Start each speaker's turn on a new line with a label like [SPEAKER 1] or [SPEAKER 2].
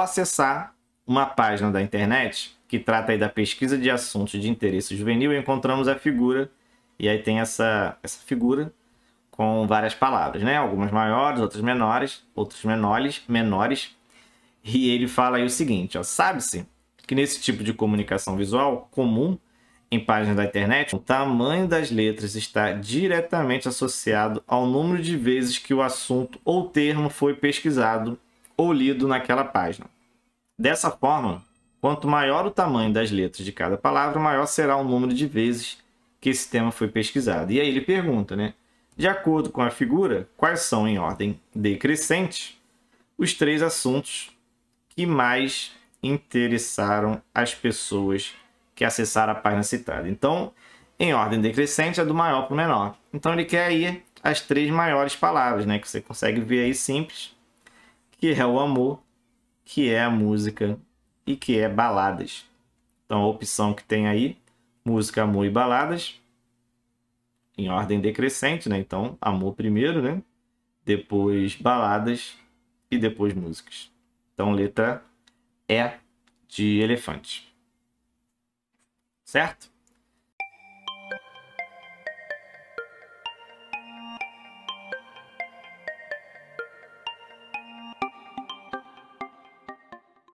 [SPEAKER 1] acessar uma página da internet que trata aí da pesquisa de assuntos de interesse juvenil e encontramos a figura. E aí tem essa, essa figura com várias palavras, né? Algumas maiores, outras menores, outros menores, menores. E ele fala aí o seguinte, ó, sabe-se que nesse tipo de comunicação visual comum em páginas da internet, o tamanho das letras está diretamente associado ao número de vezes que o assunto ou termo foi pesquisado ou lido naquela página. Dessa forma, quanto maior o tamanho das letras de cada palavra, maior será o número de vezes que esse tema foi pesquisado. E aí ele pergunta, né? De acordo com a figura, quais são, em ordem decrescente, os três assuntos que mais interessaram as pessoas que acessaram a página citada. Então, em ordem decrescente, é do maior para o menor. Então, ele quer aí as três maiores palavras, né? Que você consegue ver aí simples que é o amor, que é a música e que é baladas. Então a opção que tem aí, música, amor e baladas, em ordem decrescente, né? Então, amor primeiro, né? Depois baladas e depois músicas. Então, letra E de elefante. Certo?